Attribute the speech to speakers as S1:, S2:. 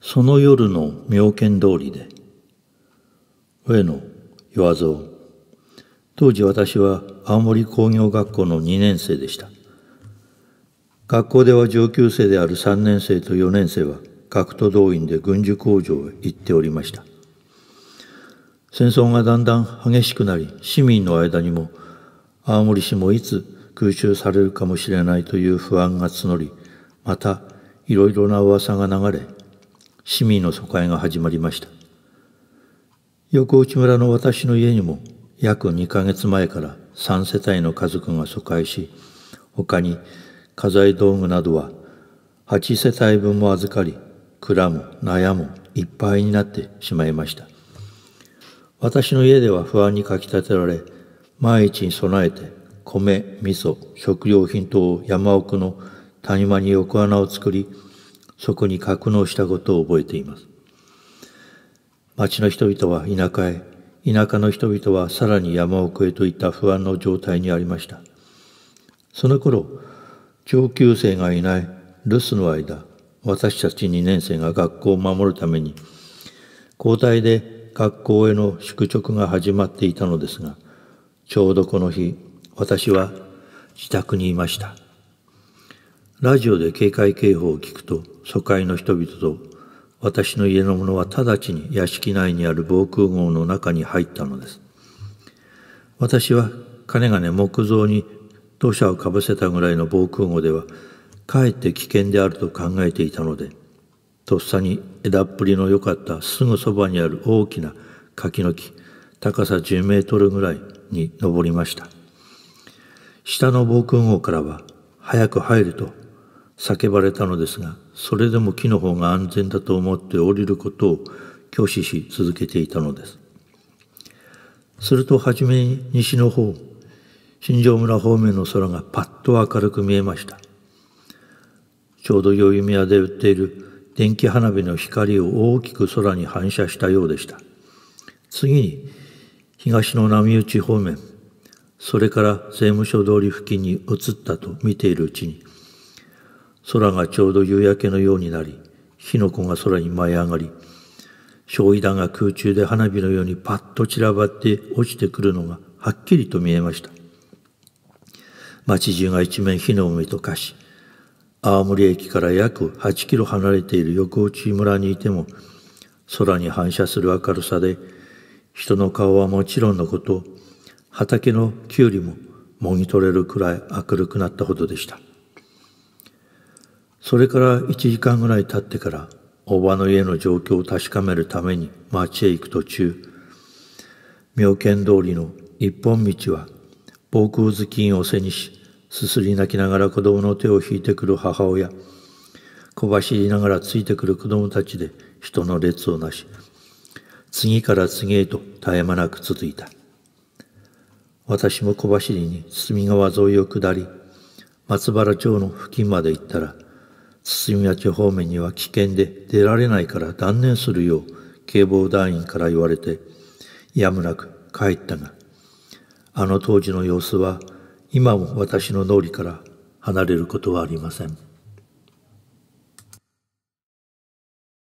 S1: その夜の妙見通りで上野岩蔵当時私は青森工業学校の2年生でした学校では上級生である3年生と4年生は学徒動員で軍需工場へ行っておりました戦争がだんだん激しくなり市民の間にも青森市もいつ空襲されるかもしれないという不安が募りまたいろいろな噂が流れ市民の疎開が始まりました横内村の私の家にも約2ヶ月前から3世帯の家族が疎開し他に家財道具などは8世帯分も預かり蔵も納屋もいっぱいになってしまいました私の家では不安にかきたてられ万一に備えて米味噌食料品等を山奥の谷間に横穴を作りそこに格納したことを覚えています町の人々は田舎へ田舎の人々はさらに山奥へといった不安の状態にありましたその頃上級生がいない留守の間私たち2年生が学校を守るために交代で学校への宿直が始まっていたのですがちょうどこの日私は自宅にいました。ラジオで警戒警報を聞くと疎開の人々と私の家の者は直ちに屋敷内にある防空壕の中に入ったのです。私はかねがね木造に土砂をかぶせたぐらいの防空壕ではかえって危険であると考えていたのでとっさに枝っぷりの良かったすぐそばにある大きな柿の木高さ10メートルぐらいに登りました下の防空壕からは早く入ると叫ばれたのですがそれでも木の方が安全だと思って降りることを拒否し続けていたのですするとはじめに西の方新城村方面の空がパッと明るく見えましたちょうど宵宮で売っている電気花火の光を大きく空に反射したようでした次に東の波打ち方面それから税務署通り付近に移ったと見ているうちに空がちょうど夕焼けのようになり、火の粉が空に舞い上がり、焼夷弾が空中で花火のようにパッと散らばって落ちてくるのがはっきりと見えました。町中が一面火の海と化し、青森駅から約8キロ離れている横内村にいても、空に反射する明るさで、人の顔はもちろんのこと、畑の木よりももぎ取れるくらい明るくなったほどでした。それから1時間ぐらい経ってから、おばの家の状況を確かめるために町へ行く途中、妙見通りの一本道は、防空頭巾を背にし、すすり泣きながら子供の手を引いてくる母親、小走りながらついてくる子供たちで人の列をなし、次から次へと絶え間なく続いた。私も小走りに隅川沿いを下り、松原町の付近まで行ったら、進焼方面には危険で出られないから断念するよう警防団員から言われてやむなく帰ったがあの当時の様子は今も私の脳裏から離れることはありません。